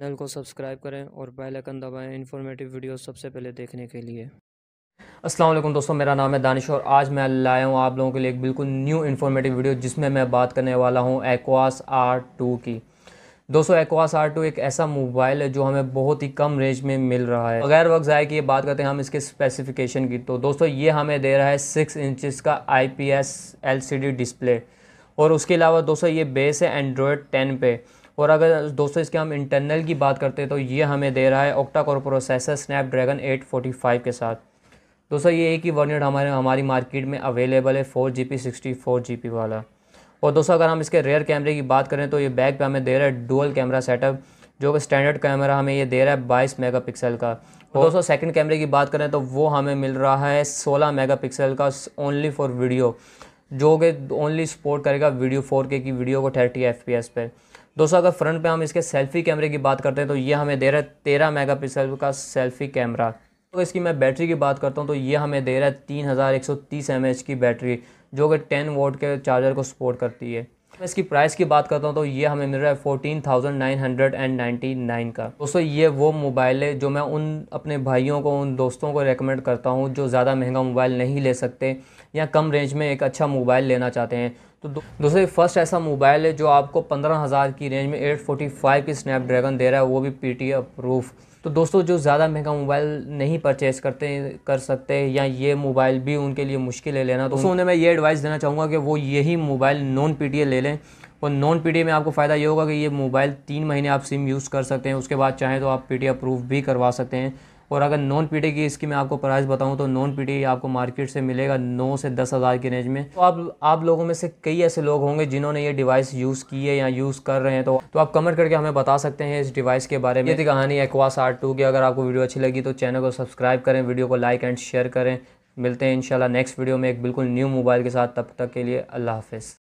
channel को subscribe करें और बेल आइकन दबाएं इन्फॉर्मेटिव वीडियो सबसे पहले देखने के लिए अस्सलाम वालेकुम दोस्तों मेरा नाम है दानिश और आज मैं लाया हूँ आप लोगों के लिए एक बिल्कुल न्यू इन्फॉर्मेटिव वीडियो जिसमें मैं बात करने वाला हूँ एक्वास आर टू की दोस्तों एक्वास आर टू एक ऐसा मोबाइल है जो हमें बहुत ही कम रेंज में मिल रहा है बगैर वक्त ज़ाय की ये बात करते हैं हम इसके स्पेसिफिकेशन की तो दोस्तों ये हमें दे रहा है सिक्स इंचज़ का I P S L C D display और उसके अलावा दोस्तों ये बेस है एंड्रॉयड टेन पे और अगर दोस्तों इसके हम इंटरनल की बात करते हैं तो ये हमें दे रहा है ऑक्टा कोर प्रोसेसर स्नैपड्रैगन 845 के साथ दोस्तों ये एक ही वर्नियड हमारे हमारी मार्केट में अवेलेबल है four G B sixty four G B वाला और दोस्तों अगर हम इसके रेयर कैमरे की बात करें तो ये बैक पर हमें दे रहा है डुअल कैमरा सेटअप जो कि स्टैंडर्ड कैमरा हमें ये दे रहा है बाईस मेगा पिक्सल का और दोस्तों सेकंड कैमरे की बात करें तो वो हमें मिल रहा है सोलह मेगा पिक्सल का ओनली फॉर वीडियो जो कि ओनली सपोर्ट करेगा वीडियो फोर के की वीडियो को थर्टी एफ पी एस पे दोस्तों अगर फ्रंट पे हम इसके सेल्फी कैमरे की बात करते हैं तो ये हमें दे रहा है तेरह मेगा पिक्सल का सेल्फी कैमरा तो इसकी मैं बैटरी की बात करता हूँ तो ये हमें दे रहा है तीन हज़ार एक सौ तीस एम एच की बैटरी जो कि टेन वोट के चार्जर को सपोर्ट करती है मैं इसकी प्राइस की बात करता हूँ तो ये हमें मिल रहा है fourteen thousand nine hundred and ninety nine का दोस्तों ये वो मोबाइल है जो मैं उन अपने भाइयों को उन दोस्तों को रेकमेंड करता हूँ जो ज़्यादा महंगा मोबाइल नहीं ले सकते या कम रेंज में एक अच्छा मोबाइल लेना चाहते हैं तो दोस्तों फर्स्ट ऐसा मोबाइल है जो आपको पंद्रह हज़ार की रेंज में एट फोर्टी फाइव की स्नैपड्रैगन दे रहा है वो भी पी टी प्रूफ तो दोस्तों जो ज़्यादा महंगा मोबाइल नहीं परचेज़ करते कर सकते या ये मोबाइल भी उनके लिए मुश्किल है लेना तो उन्हें मैं ये एडवाइस देना चाहूँगा कि वो यही mobile non P T A ले लें और नॉन पी में आपको फ़ायदा ये होगा कि ये मोबाइल तीन महीने आप सिम यूज़ कर सकते हैं उसके बाद चाहें तो आप पी अप्रूव भी करवा सकते हैं और अगर नॉन पीटी की इसकी मैं आपको प्राइस बताऊं तो नॉन पीटी आपको मार्केट से मिलेगा नौ से दस हज़ार की रेंज में तो आप आप लोगों में से कई ऐसे लोग होंगे जिन्होंने ये डिवाइस यूज़ की है या यूज़ कर रहे हैं तो तो आप कमेंट करके हमें बता सकते हैं इस डिवाइस के बारे में यदि कहानी एक्वास आर टू की अगर आपको वीडियो अच्छी लगी तो चैनल को सब्सक्राइब करें वीडियो को लाइक एंड शेयर करें मिलते हैं इनशाला नेक्स्ट वीडियो में एक बिल्कुल न्यू मोबाइल के साथ तब तक के लिए अल्लाह हाफ़